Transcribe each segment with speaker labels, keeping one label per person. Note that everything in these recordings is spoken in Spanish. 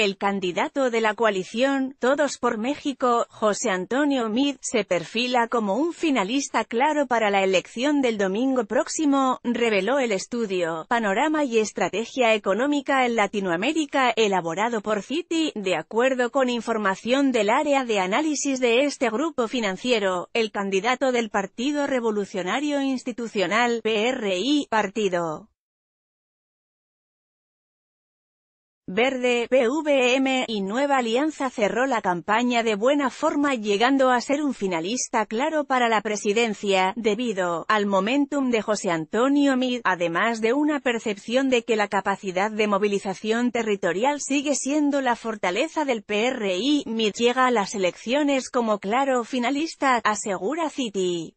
Speaker 1: El candidato de la coalición, Todos por México, José Antonio Mid, se perfila como un finalista claro para la elección del domingo próximo, reveló el estudio Panorama y Estrategia Económica en Latinoamérica elaborado por Citi, de acuerdo con información del área de análisis de este grupo financiero, el candidato del Partido Revolucionario Institucional, PRI, partido Verde, PVM y Nueva Alianza cerró la campaña de buena forma llegando a ser un finalista claro para la presidencia, debido al momentum de José Antonio Mid, además de una percepción de que la capacidad de movilización territorial sigue siendo la fortaleza del PRI. Mid llega a las elecciones como claro finalista, asegura City.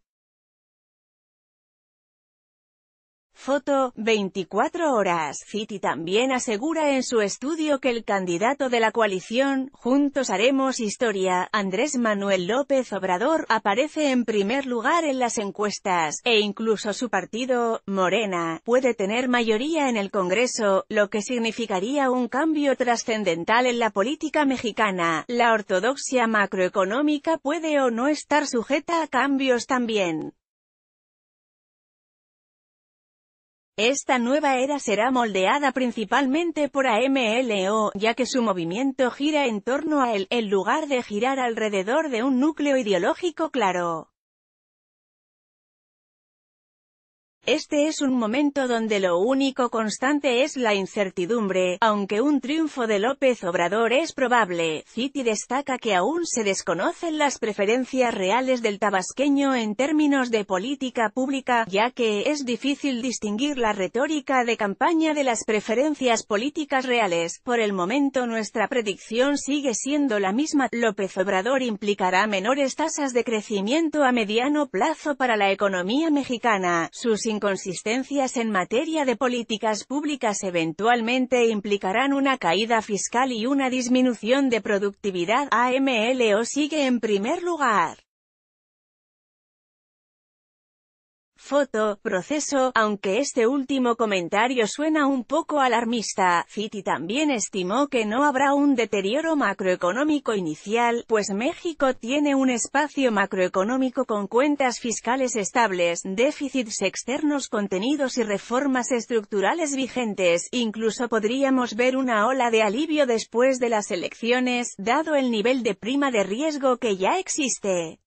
Speaker 1: Foto, 24 horas. Citi también asegura en su estudio que el candidato de la coalición, Juntos Haremos Historia, Andrés Manuel López Obrador, aparece en primer lugar en las encuestas, e incluso su partido, Morena, puede tener mayoría en el Congreso, lo que significaría un cambio trascendental en la política mexicana. La ortodoxia macroeconómica puede o no estar sujeta a cambios también. Esta nueva era será moldeada principalmente por AMLO, ya que su movimiento gira en torno a él, en lugar de girar alrededor de un núcleo ideológico claro. Este es un momento donde lo único constante es la incertidumbre, aunque un triunfo de López Obrador es probable. Citi destaca que aún se desconocen las preferencias reales del tabasqueño en términos de política pública, ya que es difícil distinguir la retórica de campaña de las preferencias políticas reales. Por el momento nuestra predicción sigue siendo la misma. López Obrador implicará menores tasas de crecimiento a mediano plazo para la economía mexicana inconsistencias en materia de políticas públicas eventualmente implicarán una caída fiscal y una disminución de productividad, AMLO sigue en primer lugar. Foto, proceso, aunque este último comentario suena un poco alarmista, Fiti también estimó que no habrá un deterioro macroeconómico inicial, pues México tiene un espacio macroeconómico con cuentas fiscales estables, déficits externos contenidos y reformas estructurales vigentes, incluso podríamos ver una ola de alivio después de las elecciones, dado el nivel de prima de riesgo que ya existe.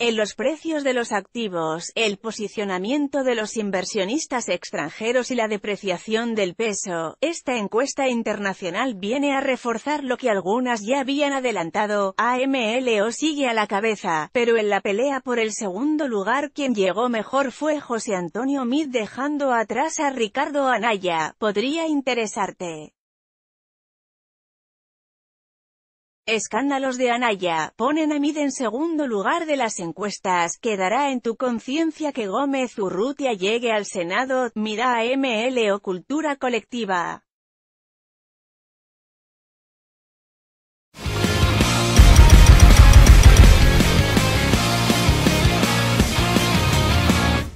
Speaker 1: En los precios de los activos, el posicionamiento de los inversionistas extranjeros y la depreciación del peso, esta encuesta internacional viene a reforzar lo que algunas ya habían adelantado, AMLO sigue a la cabeza, pero en la pelea por el segundo lugar quien llegó mejor fue José Antonio Mid dejando atrás a Ricardo Anaya, podría interesarte. Escándalos de Anaya, ponen a Mid en segundo lugar de las encuestas, quedará en tu conciencia que Gómez Urrutia llegue al Senado, mira a ML o Cultura Colectiva.